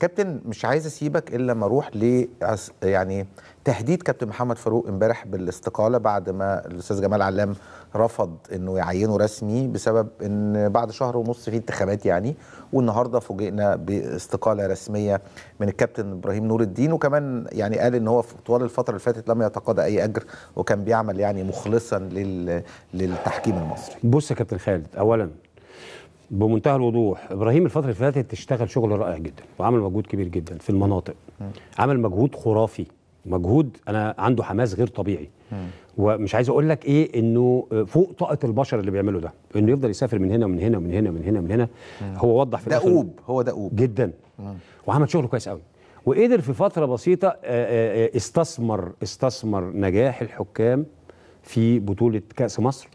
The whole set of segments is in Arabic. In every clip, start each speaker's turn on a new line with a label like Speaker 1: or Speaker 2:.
Speaker 1: كابتن مش عايز اسيبك الا لما اروح ل يعني تهديد كابتن محمد فاروق امبارح بالاستقاله بعد ما الاستاذ جمال علام رفض انه يعينه رسمي بسبب ان بعد شهر ونص في انتخابات يعني والنهارده فوجئنا باستقاله رسميه من الكابتن ابراهيم نور الدين وكمان يعني قال ان هو طوال الفتره اللي فاتت لم يتقاضى اي اجر وكان بيعمل يعني مخلصا لل... للتحكيم المصري. بص يا كابتن خالد
Speaker 2: اولا بمنتهى الوضوح ابراهيم الفتره اللي فاتت اشتغل شغل رائع جدا وعمل مجهود كبير جدا في المناطق عمل مجهود خرافي مجهود انا عنده حماس غير طبيعي ومش عايز اقول لك ايه انه فوق طاقه البشر اللي بيعملوا ده انه يفضل يسافر من هنا ومن هنا ومن هنا ومن هنا ومن هنا هو وضح في دؤوب هو دؤوب جدا وعمل شغل كويس قوي وقدر في فتره بسيطه آه، آه، آه، استثمر استثمر نجاح الحكام في بطوله كاس مصر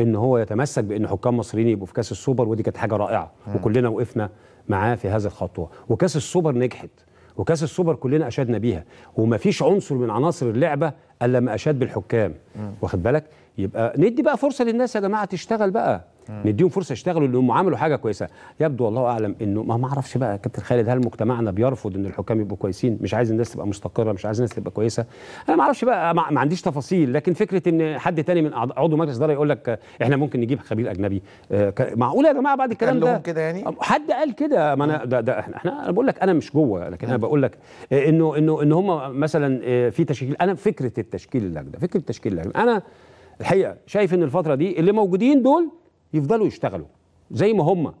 Speaker 2: ان هو يتمسك بان حكام مصريين يبقوا في كاس السوبر ودي كانت حاجه رائعه وكلنا وقفنا معاه في هذه الخطوه وكاس السوبر نجحت وكاس السوبر كلنا اشدنا بيها ومفيش عنصر من عناصر اللعبه الا ما اشاد بالحكام واخد بالك يبقى ندي بقى فرصه للناس يا جماعه تشتغل بقى نديهم فرصه يشتغلوا لانهم عملوا حاجه كويسه يبدو والله اعلم انه ما معرفش بقى يا كابتن خالد هل مجتمعنا بيرفض ان الحكام يبقوا كويسين مش عايز الناس تبقى مستقره مش عايز الناس تبقى كويسه انا ما اعرفش بقى ما عنديش تفاصيل لكن فكره ان حد تاني من عضو مجلس اداره يقول لك احنا ممكن نجيب خبير اجنبي آه، معقول يا جماعه بعد الكلام ده كده يعني حد قال كده ما انا ده, ده احنا انا بقول لك انا مش جوه لكن انا بقول لك آه، انه انه ان هم مثلا آه، في تشكيل انا فكره التشكيل اللجنه فكره تشكيل اللجنه انا الحقيقه شايف ان الفتره دي اللي موجودين دول يفضلوا يشتغلوا زي ما هم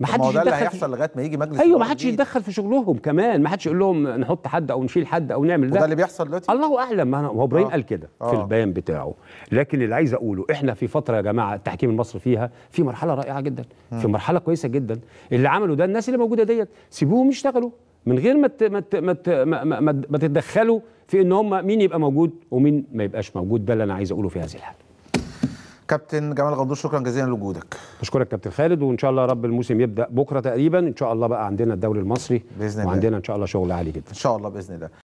Speaker 1: ما حدش يتدخل اللي هيحصل لغايه ما يجي مجلس ايوه ما حدش
Speaker 2: يتدخل في شغلهم كمان ما حدش يقول لهم نحط حد او نشيل حد او نعمل ده وده اللي بيحصل دلوقتي الله اعلم ما هو ابراهيم آه. قال كده آه. في البيان بتاعه لكن اللي عايز اقوله احنا في فتره يا جماعه التحكيم المصري فيها في مرحله رائعه جدا م. في مرحله كويسه جدا اللي عملوا ده الناس اللي موجوده ديت سيبوهم يشتغلوا من غير ما ما ما ما, ما تتدخلوا في ان هم مين يبقى موجود ومين ما يبقاش موجود ده اللي انا عايز اقوله في هذه الحاله
Speaker 1: كابتن جمال غندور شكرا جزيلا لوجودك
Speaker 2: بشكرك كابتن خالد وان شاء الله رب الموسم يبدا بكره تقريبا ان شاء الله بقى عندنا الدوري المصري باذن الله وعندنا ان شاء الله شغل عالي جدا ان شاء الله باذن الله